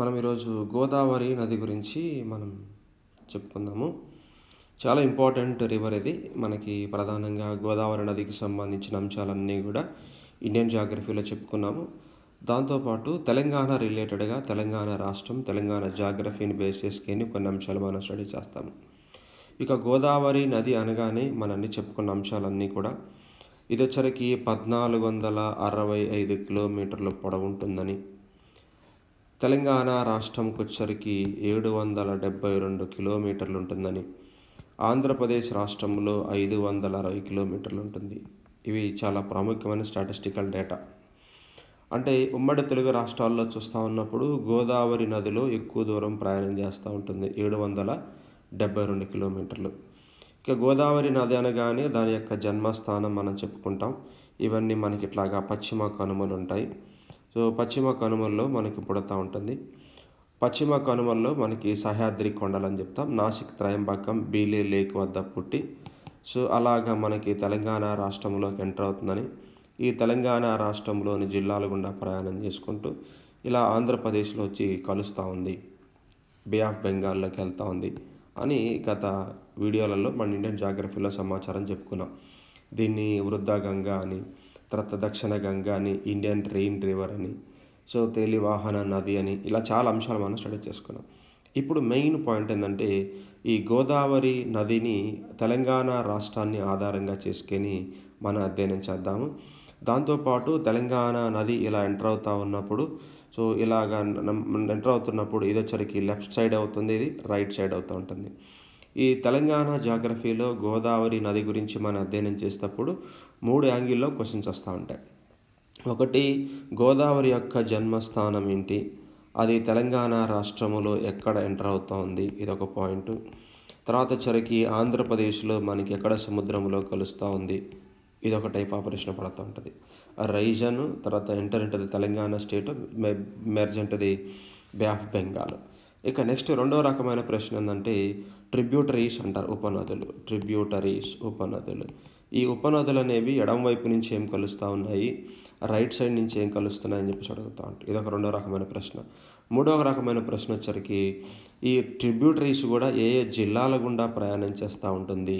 మనం ఈరోజు గోదావరి నది గురించి మనం చెప్పుకుందాము చాలా ఇంపార్టెంట్ రివర్ ఇది మనకి ప్రధానంగా గోదావరి నదికి సంబంధించిన అంశాలన్నీ కూడా ఇండియన్ జాగ్రఫీలో చెప్పుకున్నాము దాంతోపాటు తెలంగాణ రిలేటెడ్గా తెలంగాణ రాష్ట్రం తెలంగాణ జాగ్రఫీని బేస్ చేసుకుని కొన్ని అంశాలు మనం స్టడీ చేస్తాము ఇక గోదావరి నది అనగానే మనల్ని చెప్పుకున్న అంశాలన్నీ కూడా ఇది వచ్చరికి పద్నాలుగు వందల అరవై ఐదు కిలోమీటర్ల పొడవుంటుందని తెలంగాణ రాష్ట్రంకి ఏడు వందల డెబ్బై రెండు కిలోమీటర్లు ఉంటుందని ఆంధ్రప్రదేశ్ రాష్ట్రంలో ఐదు వందల అరవై కిలోమీటర్లు ఉంటుంది ఇవి చాలా ప్రాముఖ్యమైన స్టాటిస్టికల్ డేటా అంటే ఉమ్మడి తెలుగు రాష్ట్రాల్లో చూస్తూ ఉన్నప్పుడు గోదావరి నదిలో ఎక్కువ దూరం ప్రయాణం చేస్తూ ఉంటుంది ఏడు వందల డెబ్బై రెండు కిలోమీటర్లు ఇక గోదావరి నది అనగానే దాని యొక్క జన్మస్థానం మనం చెప్పుకుంటాం ఇవన్నీ మనకి ఇట్లాగా పశ్చిమ కనుమలు ఉంటాయి సో పశ్చిమ కనుమల్లో మనకి పుడతా ఉంటుంది పశ్చిమ కనుమల్లో మనకి సహ్యాద్రి కొండలని చెప్తాం నాసిక్ త్రయంబకం బీలే లేక్ వద్ద పుట్టి సో అలాగా మనకి తెలంగాణ రాష్ట్రంలోకి ఎంటర్ అవుతుందని ఈ తెలంగాణ రాష్ట్రంలోని జిల్లాల గుండా ప్రయాణం చేసుకుంటూ ఇలా ఆంధ్రప్రదేశ్లో వచ్చి కలుస్తూ ఉంది బే ఆఫ్ బెంగాల్లోకి వెళ్తూ ఉంది అని గత వీడియోలలో మన ఇండియన్ జాగ్రఫీలో సమాచారం చెప్పుకున్నాం దీన్ని వృద్ధా గంగా అని తర్వాత దక్షిణ గంగా అని ఇండియన్ రెయిన్ రివర్ అని సో తేలివాహన నది అని ఇలా చాలా అంశాలు మనం స్టడీ చేసుకున్నాం ఇప్పుడు మెయిన్ పాయింట్ ఏంటంటే ఈ గోదావరి నదిని తెలంగాణ రాష్ట్రాన్ని ఆధారంగా చేసుకొని మనం అధ్యయనం చేద్దాము దాంతోపాటు తెలంగాణ నది ఇలా ఎంటర్ అవుతూ ఉన్నప్పుడు సో ఇలాగా ఎంటర్ అవుతున్నప్పుడు ఇదొచ్చరికి లెఫ్ట్ సైడ్ అవుతుంది ఇది రైట్ సైడ్ అవుతూ ఉంటుంది ఈ తెలంగాణ జాగ్రఫీలో గోదావరి నది గురించి మనం అధ్యయనం చేసేటప్పుడు మూడు యాంగిల్లో క్వశ్చన్స్ వస్తూ ఉంటాయి ఒకటి గోదావరి యొక్క జన్మస్థానం ఏంటి అది తెలంగాణ రాష్ట్రములో ఎక్కడ ఎంటర్ అవుతోంది ఇది ఒక పాయింట్ తర్వాత చరికి ఆంధ్రప్రదేశ్లో మనకి ఎక్కడ సముద్రంలో కలుస్తూ ఉంది ఇది ఒక టైప్ ఆపరేషన్ పడుతూ ఉంటుంది రైజన్ తర్వాత ఎంటర్ ఉంటుంది తెలంగాణ స్టేట్ మెర్జ్ ఉంటుంది బే ఆఫ్ బెంగాల్ ఇక నెక్స్ట్ రెండో రకమైన ప్రశ్న ఏంటంటే ట్రిబ్యూటరీస్ అంటారు ఉపనదులు ట్రిబ్యూటరీస్ ఉపనదులు ఈ ఉపనదులు అనేవి ఎడం వైపు నుంచి ఏం కలుస్తూ ఉన్నాయి రైట్ సైడ్ నుంచి ఏం కలుస్తున్నాయని చెప్పేసి అడుగుతా ఉంటాయి ఇదొక రెండో రకమైన ప్రశ్న మూడవ రకమైన ప్రశ్న వచ్చరికి ఈ ట్రిబ్యూటరీస్ కూడా ఏ ఏ జిల్లాల గుండా ప్రయాణం చేస్తూ ఉంటుంది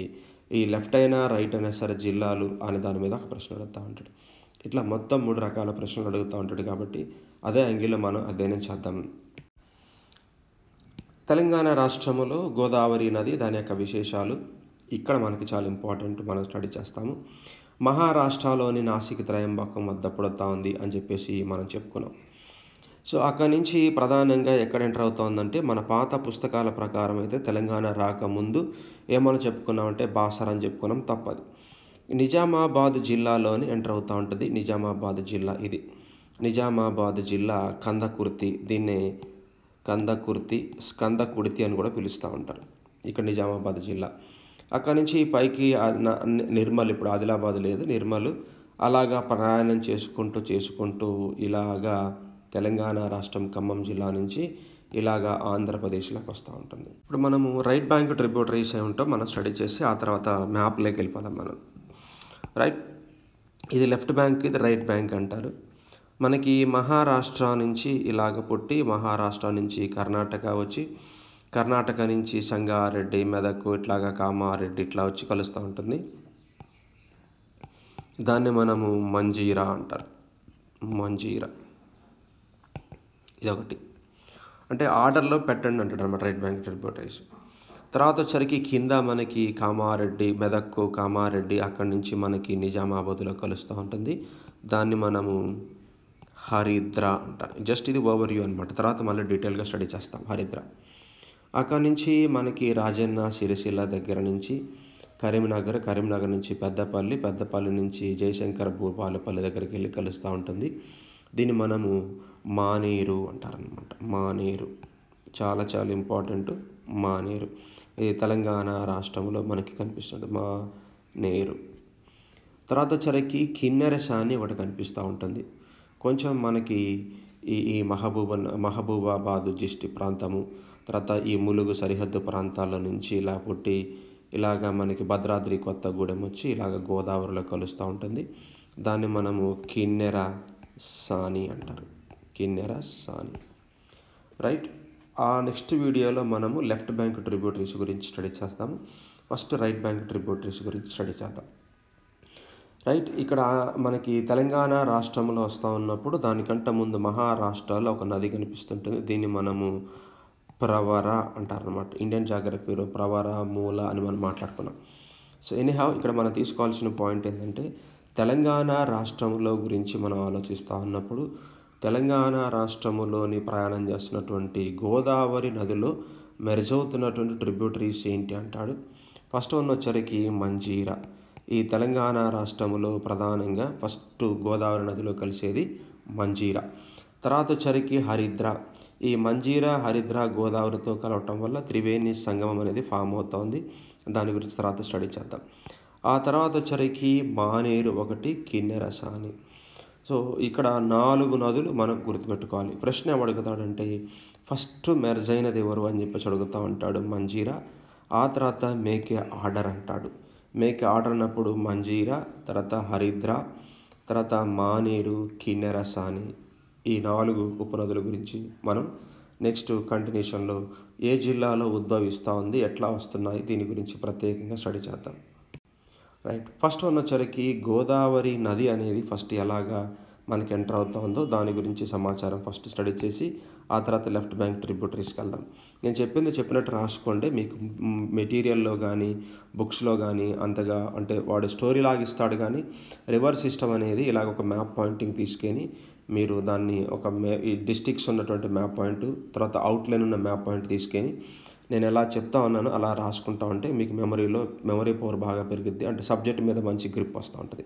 ఈ లెఫ్ట్ అయినా రైట్ అయినా సరే జిల్లాలు అనే దాని మీద ఒక ప్రశ్న అడుగుతూ ఉంటాడు ఇట్లా మొత్తం మూడు రకాల ప్రశ్నలు అడుగుతూ ఉంటాడు కాబట్టి అదే అంగిలో మనం అధ్యయనం చేద్దాం తెలంగాణ రాష్ట్రములో గోదావరి నది దాని యొక్క విశేషాలు ఇక్కడ మనకి చాలా ఇంపార్టెంట్ మనం స్టడీ చేస్తాము మహారాష్ట్రలోని నాసిక్ త్రయంబకం వద్ద పుడతా ఉంది అని చెప్పేసి మనం చెప్పుకున్నాం సో అక్కడి నుంచి ప్రధానంగా ఎక్కడ ఎంటర్ అవుతుందంటే మన పాత పుస్తకాల ప్రకారం అయితే తెలంగాణ రాకముందు ఏమని చెప్పుకున్నామంటే బాసర్ అని చెప్పుకున్నాం తప్పదు నిజామాబాద్ జిల్లాలోని ఎంటర్ అవుతూ ఉంటుంది నిజామాబాద్ జిల్లా ఇది నిజామాబాద్ జిల్లా కందకుర్తి దీన్ని కందకుర్తి స్కందకుర్తి అని కూడా పిలుస్తూ ఉంటారు ఇక్కడ నిజామాబాద్ జిల్లా అక్కడి నుంచి పైకి నిర్మల్ ఇప్పుడు ఆదిలాబాద్ లేదు నిర్మల్ అలాగా ప్రయాణం చేసుకుంటూ చేసుకుంటూ ఇలాగా తెలంగాణ రాష్ట్రం ఖమ్మం జిల్లా నుంచి ఇలాగా ఆంధ్రప్రదేశ్లోకి వస్తూ ఉంటుంది ఇప్పుడు మనము రైట్ బ్యాంక్ ట్రిబ్యూటరీస్ అయి ఉంటాం మనం స్టడీ చేసి ఆ తర్వాత మ్యాప్లోకి వెళ్ళిపోదాం మనం రైట్ ఇది లెఫ్ట్ బ్యాంక్ ఇది రైట్ బ్యాంక్ అంటారు మనకి మహారాష్ట్ర నుంచి ఇలాగ పుట్టి మహారాష్ట్ర నుంచి కర్ణాటక వచ్చి కర్ణాటక నుంచి సంగారెడ్డి మెదక్ ఇట్లాగా కామారెడ్డి ఇట్లా వచ్చి కలుస్తూ ఉంటుంది దాన్ని మనము మంజీరా అంటారు మంజీరా ఇదొకటి అంటే ఆర్డర్లో పెట్టండి అంటాడు అనమాట రైట్ బ్యాంక్ ట్రిబ్యూటరీస్ తర్వాత వచ్చరికి కింద మనకి కామారెడ్డి మెదక్కు కామారెడ్డి అక్కడి నుంచి మనకి నిజామాబాద్లో కలుస్తూ ఉంటుంది దాన్ని మనము హరిద్ర అంటారు జస్ట్ ఇది ఓవర్ యూ అనమాట తర్వాత మళ్ళీ డీటెయిల్గా స్టడీ చేస్తాం హరిద్ర అక్కడ నుంచి మనకి రాజన్న సిరిసిల్ల దగ్గర నుంచి కరీంనగర్ కరీంనగర్ నుంచి పెద్దపల్లి పెద్దపల్లి నుంచి జయశంకర్ భూపాలపల్లి దగ్గరికి వెళ్ళి కలుస్తూ ఉంటుంది దీన్ని మనము మానేరు అంటారనమాట మానేరు చాలా చాలా ఇంపార్టెంట్ మానేరు ఇది తెలంగాణ రాష్ట్రంలో మనకి కనిపిస్తుంది మా నేరు తర్వాత వచ్చరికి కిన్నెరస అని ఒకటి కనిపిస్తూ ఉంటుంది కొంచెం మనకి ఈ ఈ మహబూబ మహబూబాబాద్ జిస్టి ప్రాంతము తర్వాత ఈ ములుగు సరిహద్దు ప్రాంతాల నుంచి ఇలా పుట్టి ఇలాగ మనకి భద్రాద్రి కొత్తగూడెం వచ్చి ఇలాగ గోదావరిలో కలుస్తూ ఉంటుంది దాన్ని మనము కిన్నెర సాని అంటారు కిన్నెర సాని రైట్ ఆ నెక్స్ట్ వీడియోలో మనము లెఫ్ట్ బ్యాంక్ ట్రిబ్యూటరీస్ గురించి స్టడీ చేస్తాము ఫస్ట్ రైట్ బ్యాంక్ ట్రిబ్యూటరీస్ గురించి స్టడీ చేద్దాం రైట్ ఇక్కడ మనకి తెలంగాణ రాష్ట్రంలో వస్తూ ఉన్నప్పుడు దానికంటే ముందు మహారాష్ట్రలో ఒక నది కనిపిస్తుంటుంది దీన్ని మనము ప్రవర అంటారు అనమాట ఇండియన్ జాగ్రత్త పేరు ప్రవర మూల అని మనం మాట్లాడుకున్నాం సో ఎనీహావ్ ఇక్కడ మనం తీసుకోవాల్సిన పాయింట్ ఏంటంటే తెలంగాణ రాష్ట్రంలో గురించి మనం ఆలోచిస్తూ ఉన్నప్పుడు తెలంగాణ రాష్ట్రములోని ప్రయాణం చేస్తున్నటువంటి గోదావరి నదిలో మెరుజవుతున్నటువంటి ట్రిబ్యూటరీస్ ఏంటి అంటాడు ఫస్ట్ వన్ వచ్చరికి మంజీరా ఈ తెలంగాణ రాష్ట్రంలో ప్రధానంగా ఫస్ట్ గోదావరి నదిలో కలిసేది మంజీరా తర్వాత వచ్చరికి హరిద్ర ఈ మంజీరా హరిద్ర గోదావరితో కలవటం వల్ల త్రివేణి సంగమం అనేది ఫామ్ అవుతోంది దాని గురించి తర్వాత స్టడీ చేద్దాం ఆ తర్వాత వచ్చరికి మానేరు ఒకటి కిన్నెరసాని సో ఇక్కడ నాలుగు నదులు మనం గుర్తుపెట్టుకోవాలి ప్రశ్న ఏమడుగుతాడంటే ఫస్ట్ మెర్జ్ అయినది ఎవరు అని చెప్పేసి అడుగుతూ ఉంటాడు మంజీరా ఆ తర్వాత మేకే ఆర్డర్ అంటాడు మేకే ఆర్డర్ అన్నప్పుడు మంజీరా తర్వాత హరిద్ర తర్వాత మానేరు కిన్నెరసాని ఈ నాలుగు ఉపనదుల గురించి మనం నెక్స్ట్ కంటిన్యూషన్లో ఏ జిల్లాలో ఉద్భవిస్తూ ఉంది ఎట్లా వస్తున్నాయి దీని గురించి ప్రత్యేకంగా స్టడీ చేద్దాం రైట్ ఫస్ట్ ఉన్నచరికి వచ్చరికి గోదావరి నది అనేది ఫస్ట్ ఎలాగా మనకి ఎంటర్ అవుతూ ఉందో దాని గురించి సమాచారం ఫస్ట్ స్టడీ చేసి ఆ తర్వాత లెఫ్ట్ బ్యాంక్ ట్రిబ్యూటరీస్కి వెళ్దాం నేను చెప్పింది చెప్పినట్టు రాసుకోండి మీకు మెటీరియల్లో కానీ బుక్స్లో కానీ అంతగా అంటే వాడు స్టోరీ లాగిస్తాడు కానీ రివర్స్ సిస్టమ్ అనేది ఇలాగ ఒక మ్యాప్ పాయింటింగ్ తీసుకొని మీరు దాన్ని ఒక మే ఈ డిస్టిక్స్ ఉన్నటువంటి మ్యాప్ పాయింట్ తర్వాత అవుట్లైన్ ఉన్న మ్యాప్ పాయింట్ తీసుకొని నేను ఎలా చెప్తా ఉన్నాను అలా రాసుకుంటా ఉంటే మీకు మెమరీలో మెమరీ పవర్ బాగా పెరుగుద్ది అంటే సబ్జెక్ట్ మీద మంచి గ్రిప్ వస్తూ ఉంటుంది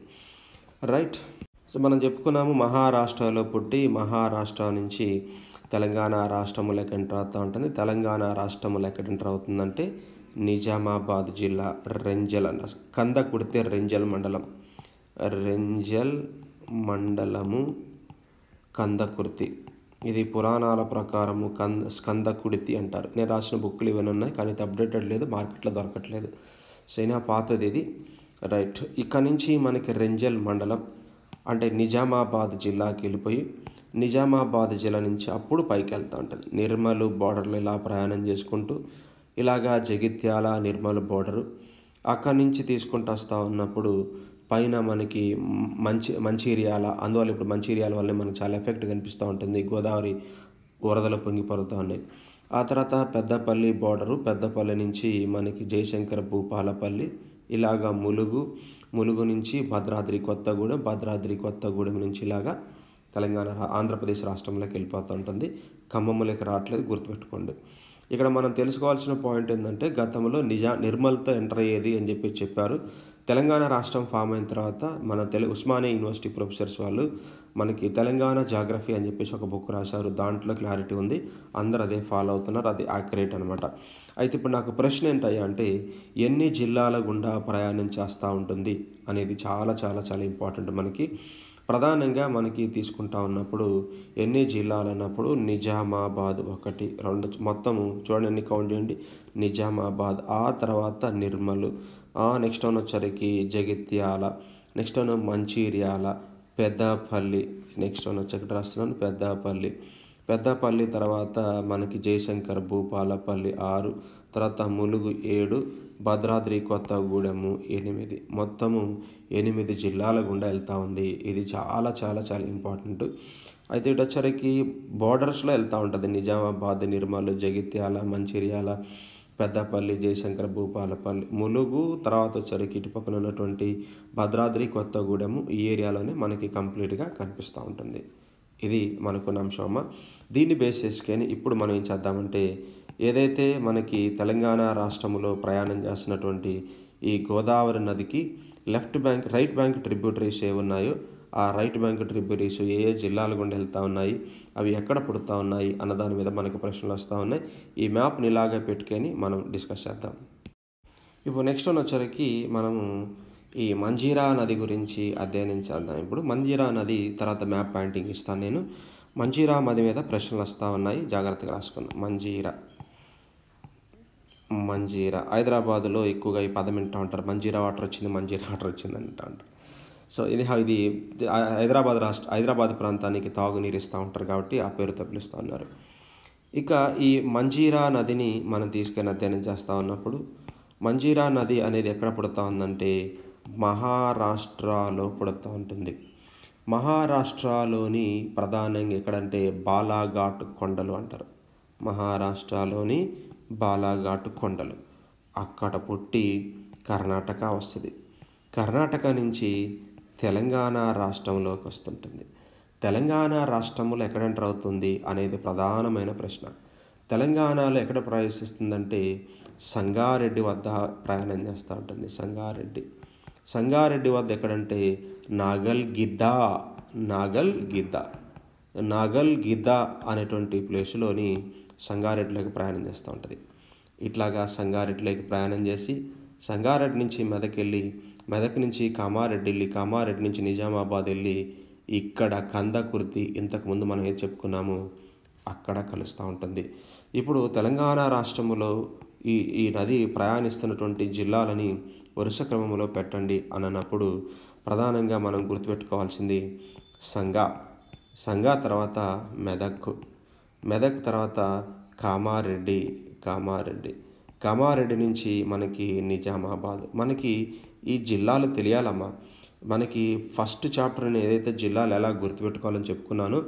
రైట్ సో మనం చెప్పుకున్నాము మహారాష్ట్రలో పుట్టి మహారాష్ట్ర నుంచి తెలంగాణ రాష్ట్రములు ఎక్కడ ఎంటర్ అవుతూ ఉంటుంది తెలంగాణ రాష్ట్రములు ఎక్కడ ఎంటర్ అవుతుందంటే నిజామాబాద్ జిల్లా రెంజల్ అన్న కంద కుడితే రెంజల్ మండలం రెంజల్ మండలము కందకుర్తి ఇది పురాణాల ప్రకారము కంద స్కందకుడితి అంటారు నేను రాసిన బుక్లు ఇవన్నీ ఉన్నాయి కానీ ఇది అప్డేటెడ్ లేదు మార్కెట్లో దొరకట్లేదు సైనా పాతది ఇది రైట్ ఇక్కడ నుంచి మనకి రెంజల్ మండలం అంటే నిజామాబాద్ జిల్లాకి వెళ్ళిపోయి నిజామాబాద్ జిల్లా నుంచి అప్పుడు పైకి వెళ్తూ ఉంటుంది నిర్మల్ బార్డర్లో ఇలా ప్రయాణం చేసుకుంటూ ఇలాగా జగిత్యాల నిర్మల్ బార్డరు అక్కడి నుంచి తీసుకుంటూ వస్తూ ఉన్నప్పుడు పైన మనకి మంచి మంచిర్యాల అందువల్ల ఇప్పుడు మంచిర్యాల వల్లే మనకు చాలా ఎఫెక్ట్ కనిపిస్తూ ఉంటుంది గోదావరి వరదలు పొంగిపడుతూ ఉన్నాయి ఆ తర్వాత పెద్దపల్లి బోర్డరు పెద్దపల్లి నుంచి మనకి జయశంకర్ భూపాలపల్లి ఇలాగ ములుగు ములుగు నుంచి భద్రాద్రి కొత్తగూడెం భద్రాద్రి కొత్తగూడెం నుంచి ఇలాగా తెలంగాణ ఆంధ్రప్రదేశ్ రాష్ట్రంలోకి వెళ్ళిపోతూ ఉంటుంది ఖమ్మములకి రావట్లేదు గుర్తుపెట్టుకోండి ఇక్కడ మనం తెలుసుకోవాల్సిన పాయింట్ ఏంటంటే గతంలో నిజా నిర్మల్తో ఎంటర్ అయ్యేది అని చెప్పి చెప్పారు తెలంగాణ రాష్ట్రం ఫామ్ అయిన తర్వాత మన తెలు ఉస్మానియా యూనివర్సిటీ ప్రొఫెసర్స్ వాళ్ళు మనకి తెలంగాణ జాగ్రఫీ అని చెప్పేసి ఒక బుక్ రాశారు దాంట్లో క్లారిటీ ఉంది అందరు అదే ఫాలో అవుతున్నారు అది యాక్యురేట్ అనమాట అయితే ఇప్పుడు నాకు ప్రశ్న ఏంటయ్యా అంటే ఎన్ని జిల్లాల గుండా ప్రయాణం చేస్తూ ఉంటుంది అనేది చాలా చాలా చాలా ఇంపార్టెంట్ మనకి ప్రధానంగా మనకి తీసుకుంటా ఉన్నప్పుడు ఎన్ని జిల్లాలు అన్నప్పుడు నిజామాబాద్ ఒకటి రెండు మొత్తము చూడండి ఎన్ని కౌంట్ చేయండి నిజామాబాద్ ఆ తర్వాత నిర్మల్ నెక్స్ట్ వన్ వచ్చరికి Jagtial next one Mancherial Peddapalli next one వచ్చి రాస్తున్నాను పెద్దపల్లి పెద్దపల్లి తర్వాత మనకి జయశంకర్ భూపాలపల్లి ఆరు తర్వాత ములుగు ఏడు భద్రాద్రి కొత్తగూడెము ఎనిమిది మొత్తము ఎనిమిది జిల్లాల గుండా వెళ్తూ ఉంది ఇది చాలా చాలా చాలా ఇంపార్టెంట్ అయితే ఇటు వచ్చరికి బార్డర్స్లో వెళ్తూ ఉంటుంది నిజామాబాద్ నిర్మల్ జగిత్యాల మంచిర్యాల పెద్దపల్లి జయశంకర్ భూపాలపల్లి ములుగు తర్వాత వచ్చరికి ఇటుపక్కన ఉన్నటువంటి భద్రాద్రి కొత్తగూడెము ఈ ఏరియాలోనే మనకి కంప్లీట్గా కనిపిస్తూ ఉంటుంది ఇది మనకున్న అంశం అమ్మ దీన్ని బేస్ చేసుకొని ఇప్పుడు మనం ఏం చేద్దామంటే ఏదైతే మనకి తెలంగాణ రాష్ట్రంలో ప్రయాణం చేస్తున్నటువంటి ఈ గోదావరి నదికి left bank right bank tributaries ఏ ఉన్నాయో ఆ రైట్ బ్యాంక్ ట్రిబ్యూరీస్ ఏ ఏ జిల్లాల గుండా వెళ్తూ ఉన్నాయి అవి ఎక్కడ పుడుతూ ఉన్నాయి అన్న దాని మీద మనకి ప్రశ్నలు వస్తూ ఉన్నాయి ఈ మ్యాప్ని ఇలాగే పెట్టుకొని మనం డిస్కస్ చేద్దాం ఇప్పుడు నెక్స్ట్ వన్ వచ్చరికి మనము ఈ మంజీరా నది గురించి అధ్యయనం చేద్దాం ఇప్పుడు మంజీరా నది తర్వాత మ్యాప్ పాయింటింగ్ ఇస్తాను నేను మంజీరా నది మీద ప్రశ్నలు వస్తూ ఉన్నాయి జాగ్రత్తగా రాసుకుందాం మంజీరా మంజీరా హైదరాబాద్లో ఎక్కువగా ఈ పదం వింటూ ఉంటారు మంజీరా వాటర్ వచ్చింది మంజీరా వాటర్ వచ్చింది అంటూ ఉంటారు సో ఇది ఇది హైదరాబాద్ రాష్ట్ర హైదరాబాద్ ప్రాంతానికి తాగునీరు ఇస్తూ ఉంటారు కాబట్టి ఆ పేరుతో తప్పిస్తూ ఉన్నారు ఇక ఈ మంజీరా నదిని మనం తీసుకెళ్ళి అధ్యయనం చేస్తూ ఉన్నప్పుడు మంజీరా నది అనేది ఎక్కడ పుడుతూ ఉందంటే మహారాష్ట్రలో పుడుతూ ఉంటుంది మహారాష్ట్రలోని ప్రధానంగా ఎక్కడంటే బాలాఘాట్ కొండలు అంటారు మహారాష్ట్రలోని బాలాఘాట్ కొండలు అక్కడ పుట్టి కర్ణాటక వస్తుంది కర్ణాటక నుంచి తెలంగాణ రాష్ట్రంలోకి వస్తుంటుంది తెలంగాణ రాష్ట్రంలో ఎక్కడ ఎంటర్ అవుతుంది అనేది ప్రధానమైన ప్రశ్న తెలంగాణలో ఎక్కడ ప్రవేశిస్తుందంటే సంగారెడ్డి వద్ద ప్రయాణం చేస్తూ ఉంటుంది సంగారెడ్డి సంగారెడ్డి వద్ద ఎక్కడంటే నాగల్ గిద్దా నాగల్ గిద్ద నాగల్ గిద్దా అనేటువంటి ప్లేస్లోని సంగారెడ్డిలోకి ప్రయాణం చేస్తూ ఉంటుంది ఇట్లాగా సంగారెడ్డిలోకి ప్రయాణం చేసి సంగారెడ్డి నుంచి మెదక్ వెళ్ళి మెదక్ నుంచి కామారెడ్డి వెళ్ళి కామారెడ్డి నుంచి నిజామాబాద్ వెళ్ళి ఇక్కడ కందకుర్తి ఇంతకుముందు మనం ఏం చెప్పుకున్నాము అక్కడ కలుస్తూ ఉంటుంది ఇప్పుడు తెలంగాణ రాష్ట్రంలో ఈ ఈ నది ప్రయాణిస్తున్నటువంటి జిల్లాలని వరుస క్రమంలో పెట్టండి అన్నప్పుడు ప్రధానంగా మనం గుర్తుపెట్టుకోవాల్సింది సంగా సంగా తర్వాత మెదక్ మెదక్ తర్వాత కామారెడ్డి కామారెడ్డి కామారెడ్డి నుంచి మనకి నిజామాబాద్ మనకి ఈ జిల్లాలు తెలియాలమ్మా మనకి ఫస్ట్ చాప్టర్ ఏదైతే జిల్లాలు ఎలా గుర్తుపెట్టుకోవాలని చెప్పుకున్నానో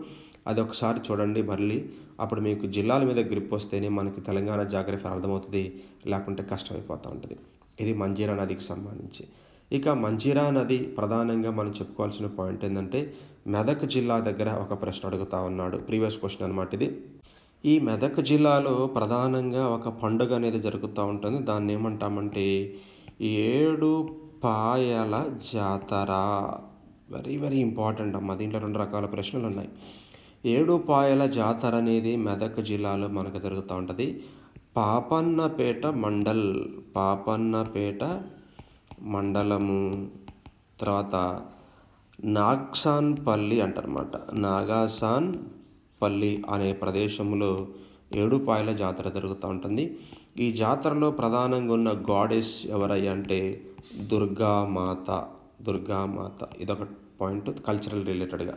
అది ఒకసారి చూడండి మళ్ళీ అప్పుడు మీకు జిల్లాల మీద గ్రిప్ వస్తేనే మనకి తెలంగాణ జాగ్రఫీ అర్థమవుతుంది లేకుంటే కష్టమైపోతూ ఉంటుంది ఇది మంజీరా నదికి సంబంధించి ఇక మంజీరా నది ప్రధానంగా మనం చెప్పుకోవాల్సిన పాయింట్ ఏంటంటే మెదక్ జిల్లా దగ్గర ఒక ప్రశ్న అడుగుతా ఉన్నాడు ప్రీవియస్ క్వశ్చన్ అనమాట ఇది ఈ మెదక్ జిల్లాలో ప్రధానంగా ఒక పండుగ అనేది జరుగుతూ ఉంటుంది దాన్ని ఏమంటామంటే ఏడు పాయల జాతర వెరీ వెరీ ఇంపార్టెంట్ అమ్మ దీంట్లో రెండు రకాల ప్రశ్నలు ఉన్నాయి ఏడు పాయల జాతర అనేది మెదక్ జిల్లాలో మనకు జరుగుతూ ఉంటుంది పాపన్నపేట మండల్ పాపన్నపేట మండలము తర్వాత నాగ్సాన్ పల్లి అంటారన్నమాట నాగాసాన్ పల్లి అనే ప్రదేశంలో ఏడుపాయల జాతర జరుగుతూ ఉంటుంది ఈ జాతరలో ప్రధానంగా ఉన్న గాడెస్ ఎవరయ్య అంటే దుర్గామాత దుర్గామాత ఇదొక పాయింట్ కల్చరల్ రిలేటెడ్గా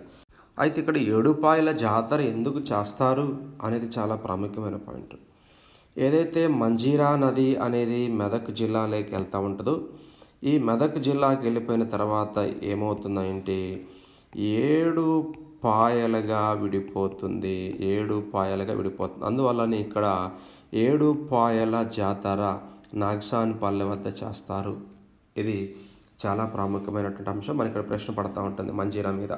అయితే ఇక్కడ ఏడుపాయల జాతర ఎందుకు చేస్తారు అనేది చాలా ప్రాముఖ్యమైన పాయింట్ ఏదైతే మంజీరా నది అనేది మెదక్ జిల్లాలోకి వెళ్తూ ఉంటుందో ఈ మెదక్ జిల్లాకి వెళ్ళిపోయిన తర్వాత ఏమవుతుందంటే ఏడు పాయలుగా విడిపోతుంది ఏడు పాయలుగా విడిపోతుంది అందువల్లనే ఇక్కడ ఏడు పాయల జాతర నాగ్సాన్ పల్లె వద్ద చేస్తారు ఇది చాలా ప్రాముఖ్యమైనటువంటి అంశం మనకి ఇక్కడ ప్రశ్న పడుతూ ఉంటుంది మంజీరా మీద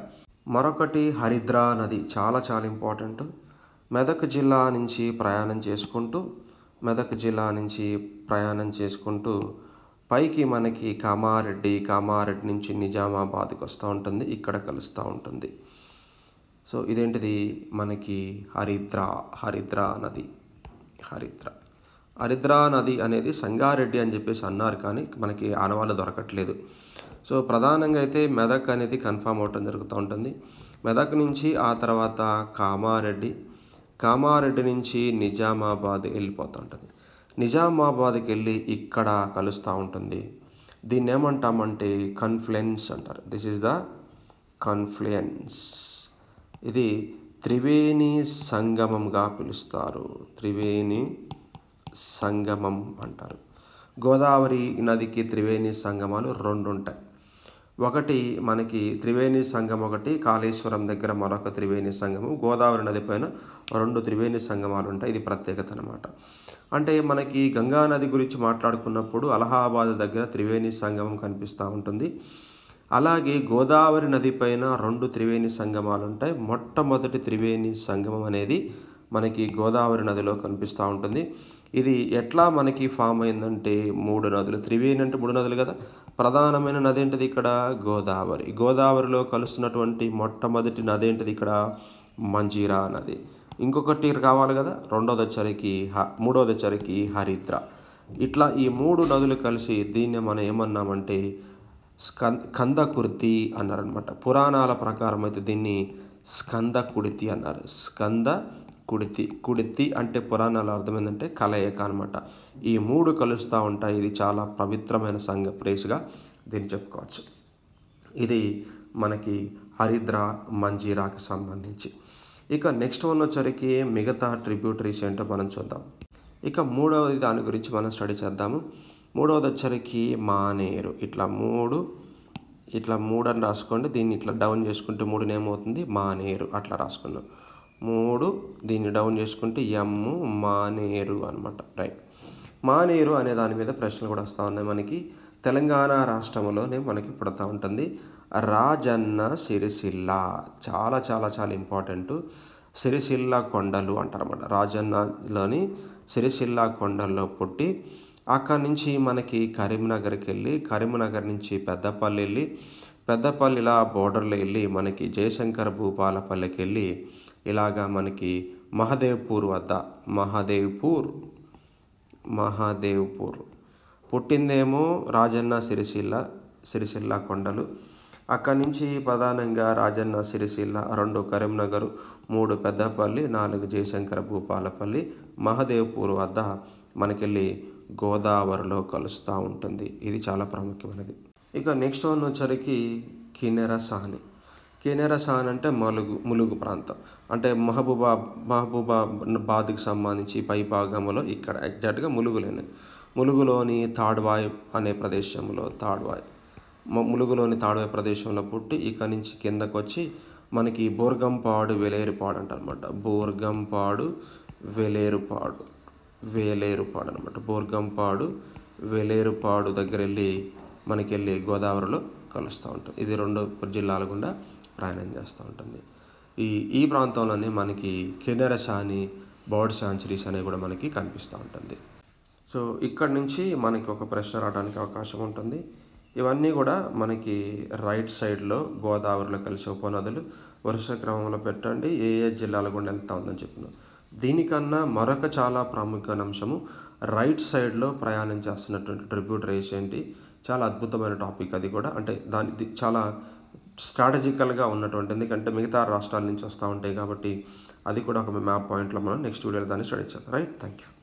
మరొకటి హరిద్రా నది చాలా చాలా ఇంపార్టెంట్ మెదక్ జిల్లా నుంచి ప్రయాణం చేసుకుంటూ మెదక్ జిల్లా నుంచి ప్రయాణం చేసుకుంటూ పైకి మనకి కామారెడ్డి కామారెడ్డి నుంచి నిజామాబాద్కి వస్తూ ఉంటుంది ఇక్కడ కలుస్తూ ఉంటుంది సో ఇదేంటిది మనకి హరిద్ర హరిద్ర నది హరిద్ర హరిద్రా నది అనేది సంగారెడ్డి అని చెప్పేసి అన్నారు కానీ మనకి ఆనవాళ్ళు దొరకట్లేదు సో ప్రధానంగా అయితే మెదక్ అనేది కన్ఫామ్ అవటం జరుగుతూ ఉంటుంది మెదక్ నుంచి ఆ తర్వాత కామారెడ్డి కామారెడ్డి నుంచి నిజామాబాద్ వెళ్ళిపోతూ ఉంటుంది నిజామాబాద్కి వెళ్ళి ఇక్కడ కలుస్తూ ఉంటుంది దీన్ని ఏమంటామంటే కన్ఫ్లుయెన్స్ అంటారు దిస్ ఈజ్ ద కన్ఫ్లుయెన్స్ ఇది త్రివేణి సంగమంగా పిలుస్తారు త్రివేణి సంగమం అంటారు గోదావరి నదికి త్రివేణి సంగమాలు రెండు ఉంటాయి ఒకటి మనకి త్రివేణి సంగం ఒకటి కాళేశ్వరం దగ్గర మరొక త్రివేణి సంగమం గోదావరి నది పైన రెండు త్రివేణి సంగమాలు ఉంటాయి ఇది ప్రత్యేకత అనమాట అంటే మనకి గంగా నది గురించి మాట్లాడుకున్నప్పుడు అలహాబాద్ దగ్గర త్రివేణి సంగమం కనిపిస్తూ ఉంటుంది అలాగే గోదావరి నది పైన రెండు త్రివేణి సంగమాలు ఉంటాయి మొట్టమొదటి త్రివేణి సంగమం అనేది మనకి గోదావరి నదిలో కనిపిస్తూ ఉంటుంది ఇది ఎట్లా మనకి ఫామ్ అయిందంటే మూడు నదులు త్రివేణి అంటే మూడు నదులు కదా ప్రధానమైన నది ఏంటిది ఇక్కడ గోదావరి గోదావరిలో కలుస్తున్నటువంటి మొట్టమొదటి నది ఏంటిది ఇక్కడ మంజీరా నది ఇంకొకటి కావాలి కదా రెండోది వచ్చరికి హ మూడోది వచ్చరికి హరిద్ర ఇట్లా ఈ మూడు నదులు కలిసి దీన్ని మనం ఏమన్నామంటే స్కంద అన్నారు అన్నారనమాట పురాణాల ప్రకారం అయితే దీన్ని స్కంద కుడితి అన్నారు స్కంద కుడితి కుడితి అంటే పురాణాల అర్థం ఏంటంటే కలయిక అనమాట ఈ మూడు కలుస్తూ ఉంటాయి ఇది చాలా పవిత్రమైన సంఘ ప్రేస్గా దీన్ని చెప్పుకోవచ్చు ఇది మనకి హరిద్ర మంజీరాకి సంబంధించి ఇక నెక్స్ట్ వన్ వచ్చరికి మిగతా ట్రిబ్యూటరీస్ ఏంటో మనం చూద్దాం ఇక మూడవది దాని గురించి మనం స్టడీ చేద్దాము మూడవది వచ్చరికి మానేరు ఇట్లా మూడు ఇట్లా మూడు అని రాసుకోండి దీన్ని ఇట్లా డౌన్ చేసుకుంటే మూడు ఏమవుతుంది మానేరు అట్లా రాసుకున్నాం మూడు దీన్ని డౌన్ చేసుకుంటే ఎమ్ము మానేరు అనమాట రైట్ మానేరు అనే దాని మీద ప్రశ్నలు కూడా వస్తూ ఉన్నాయి మనకి తెలంగాణ రాష్ట్రంలోనే మనకి పుడతా ఉంటుంది రాజన్న సిరిసిల్ల చాలా చాలా చాలా ఇంపార్టెంట్ సిరిసిల్ల కొండలు అంటారన్నమాట రాజన్నలోని సిరిసిల్ల కొండల్లో పుట్టి అక్కడి నుంచి మనకి కరీంనగర్కి వెళ్ళి కరీంనగర్ నుంచి పెద్దపల్లి వెళ్ళి పెద్దపల్లి ఇలా బోర్డర్లో వెళ్ళి మనకి జయశంకర్ భూపాలపల్లికి వెళ్ళి ఇలాగా మనకి మహదేవ్పూర్ వద్ద మహాదేవ్పూర్ మహాదేవ్పూర్ పుట్టిందేమో రాజన్న సిరిసిల్ల సిరిసిల్ల కొండలు అక్కడి నుంచి ప్రధానంగా రాజన్న సిరిసిల్ల రెండు కరీంనగర్ మూడు పెద్దపల్లి నాలుగు జయశంకర్ భూపాలపల్లి మహదేవ్పూర్ వద్ద మనకెళ్ళి గోదావరిలో కలుస్తూ ఉంటుంది ఇది చాలా ప్రాముఖ్యమైనది ఇక నెక్స్ట్ వన్ వచ్చరికి కినెర సహని కినెర సాహన్ అంటే ములుగు ములుగు ప్రాంతం అంటే మహబూబా మహబూబా బాద్కి సంబంధించి పై భాగంలో ఇక్కడ ఎగ్జాక్ట్గా ములుగులేని ములుగులోని తాడ్వాయ్ అనే ప్రదేశంలో తాడ్వాయ్ ములుగులోని తాడ్వాయ్ ప్రదేశంలో పుట్టి ఇక్కడ నుంచి కిందకు వచ్చి మనకి బోర్గంపాడు వెలేరుపాడు అంటారనమాట బోర్గంపాడు వెలేరుపాడు వేలేరుపాడు అనమాట బోర్గంపాడు వేలేరుపాడు దగ్గర వెళ్ళి మనకి వెళ్ళి గోదావరిలో కలుస్తూ ఉంటుంది ఇది రెండు జిల్లాల గుండా ప్రయాణం చేస్తూ ఉంటుంది ఈ ఈ ప్రాంతంలోనే మనకి కెనరస అని బర్డ్ శాంచురీస్ అనేవి కూడా మనకి కనిపిస్తూ ఉంటుంది సో ఇక్కడ నుంచి మనకి ఒక ప్రశ్న రావడానికి అవకాశం ఉంటుంది ఇవన్నీ కూడా మనకి రైట్ సైడ్లో గోదావరిలో కలిసే ఉపనదులు వరుస క్రమంలో పెట్టండి ఏ ఏ జిల్లాల గుండా వెళ్తా ఉందని చెప్పినాం దీనికన్నా మరొక చాలా ప్రాముఖ్యమైన అంశము రైట్ సైడ్లో ప్రయాణం చేస్తున్నటువంటి ట్రిబ్యూట్ రేస్ ఏంటి చాలా అద్భుతమైన టాపిక్ అది కూడా అంటే దాని చాలా స్ట్రాటజికల్గా ఉన్నటువంటి ఎందుకంటే మిగతా రాష్ట్రాల నుంచి వస్తూ ఉంటాయి కాబట్టి అది కూడా ఒక మ్యాప్ పాయింట్లో మనం నెక్స్ట్ వీడియోలో దాన్ని స్టడీ చేద్దాం రైట్ థ్యాంక్ యూ